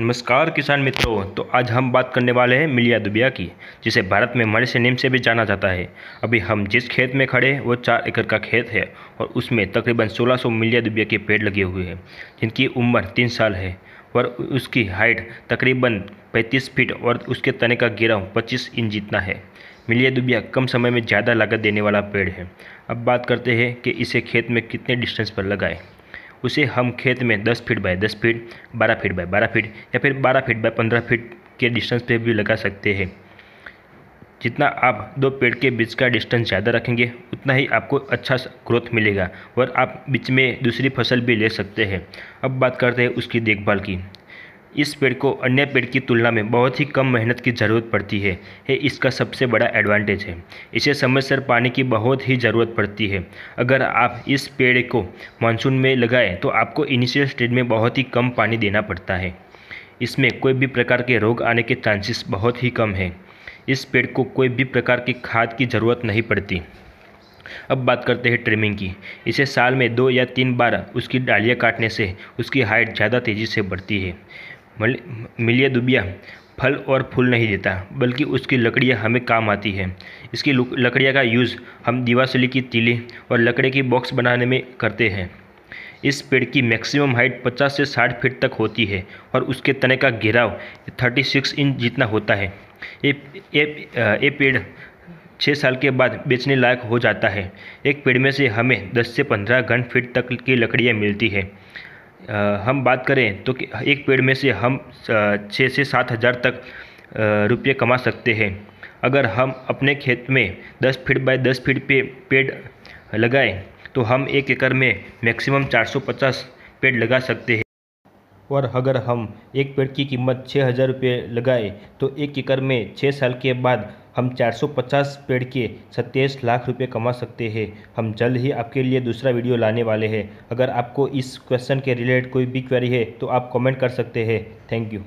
नमस्कार किसान मित्रों तो आज हम बात करने वाले हैं मिलिया दुबिया की जिसे भारत में से नीम से भी जाना जाता है अभी हम जिस खेत में खड़े वो चार एकड़ का खेत है और उसमें तकरीबन 1600 मिलिया दुबिया के पेड़ लगे हुए हैं जिनकी उम्र तीन साल है और उसकी हाइट तकरीबन 35 फीट और उसके तने का गिराव पच्चीस इंच जितना है मिलिया दुबिया कम समय में ज़्यादा लागत देने वाला पेड़ है अब बात करते हैं कि इसे खेत में कितने डिस्टेंस पर लगाएँ उसे हम खेत में दस फीट बाय दस फीट बारह फीट बाय बारह फीट या फिर बारह फीट बाय पंद्रह फीट के डिस्टेंस पे भी लगा सकते हैं जितना आप दो पेड़ के बीच का डिस्टेंस ज़्यादा रखेंगे उतना ही आपको अच्छा ग्रोथ मिलेगा और आप बीच में दूसरी फसल भी ले सकते हैं अब बात करते हैं उसकी देखभाल की इस पेड़ को अन्य पेड़ की तुलना में बहुत ही कम मेहनत की ज़रूरत पड़ती है ये इसका सबसे बड़ा एडवांटेज है इसे समय सर पानी की बहुत ही ज़रूरत पड़ती है अगर आप इस पेड़ को मानसून में लगाएं तो आपको इनिशियल स्टेज में बहुत ही कम पानी देना पड़ता है इसमें कोई भी प्रकार के रोग आने के चांसेस बहुत ही कम है इस पेड़ को कोई भी प्रकार की खाद की ज़रूरत नहीं पड़ती अब बात करते हैं ट्रिमिंग की इसे साल में दो या तीन बार उसकी डालियाँ काटने से उसकी हाइट ज़्यादा तेज़ी से बढ़ती है मिलिया दुबिया फल और फूल नहीं देता बल्कि उसकी लकड़ियाँ हमें काम आती है इसकी लकड़ियाँ का यूज़ हम दीवासली की तीली और लकड़ी की बॉक्स बनाने में करते हैं इस पेड़ की मैक्सिमम हाइट 50 से 60 फीट तक होती है और उसके तने का घेराव 36 इंच जितना होता है ये ये पेड़ छः साल के बाद बेचने लायक हो जाता है एक पेड़ में से हमें 10 से 15 घन फीट तक की लकड़ियाँ मिलती है हम बात करें तो एक पेड़ में से हम छः से सात हज़ार तक रुपये कमा सकते हैं अगर हम अपने खेत में दस फीट बाय दस फीट पे पेड़ लगाएं तो हम एक एकड़ में मैक्सिमम पचास पेड़ लगा सकते हैं और अगर हम एक पेड़ की कीमत छः हज़ार रुपये लगाए तो एक एकड़ में छः साल के बाद हम 450 पेड़ के सत्ताईस लाख रुपए कमा सकते हैं हम जल्द ही आपके लिए दूसरा वीडियो लाने वाले हैं अगर आपको इस क्वेश्चन के रिलेटेड कोई भी क्वेरी है तो आप कमेंट कर सकते हैं थैंक यू